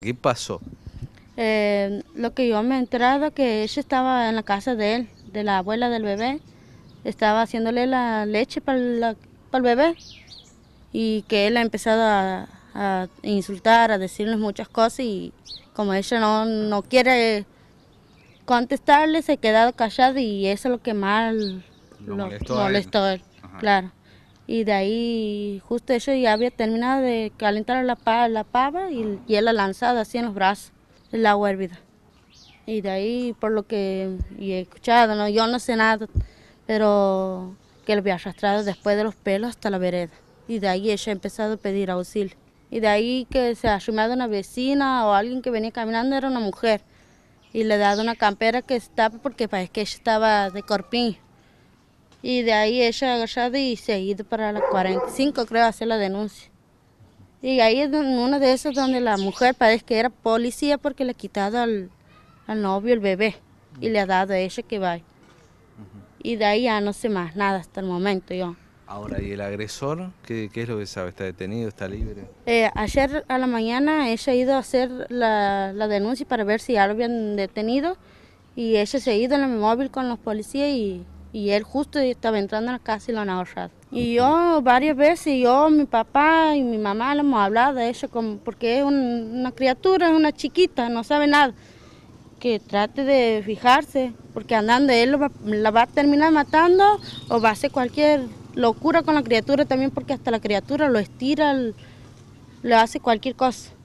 ¿Qué pasó? Eh, lo que yo me he enterado que ella estaba en la casa de él, de la abuela del bebé, estaba haciéndole la leche para, el bebé y que él ha empezado a, insultar, a decirles muchas cosas y como ella no, quiere contestarle, se ha quedado callada y eso es lo que más lo, molestó, él. Claro y de ahí justo eso ya había terminado de calentar la, pava, la pava y, él la lanzado así en los brazos, el la hervida. Y de ahí, por lo que he escuchado, ¿no? yo no sé nada, pero que lo había arrastrado después de los pelos hasta la vereda. Y de ahí ella ha empezado a pedir auxilio. Y de ahí que se ha asumido una vecina o alguien que venía caminando, era una mujer. Y le ha dado una campera que está porque parece que ella estaba de corpín. Y de ahí ella ya y se ha ido para las 45, creo, a hacer la denuncia. Y ahí es donde, una de esas donde la mujer parece que era policía porque le ha quitado al, al novio el bebé y le ha dado a ella que va. Y de ahí ya no sé más nada hasta el momento yo. Ahora, ¿y el agresor? ¿Qué, qué es lo que sabe? ¿Está detenido? ¿Está libre? Eh, ayer a la mañana ella ha ido a hacer la, la denuncia para ver si ya lo habían detenido y ella se ha ido en el móvil con los policías y y él justo estaba entrando a la casa y lo han ahorrado. Y yo varias veces, yo, mi papá y mi mamá le hemos hablado de eso, como porque es una criatura, es una chiquita, no sabe nada. Que trate de fijarse, porque andando él la va a terminar matando o va a hacer cualquier locura con la criatura también, porque hasta la criatura lo estira, le hace cualquier cosa.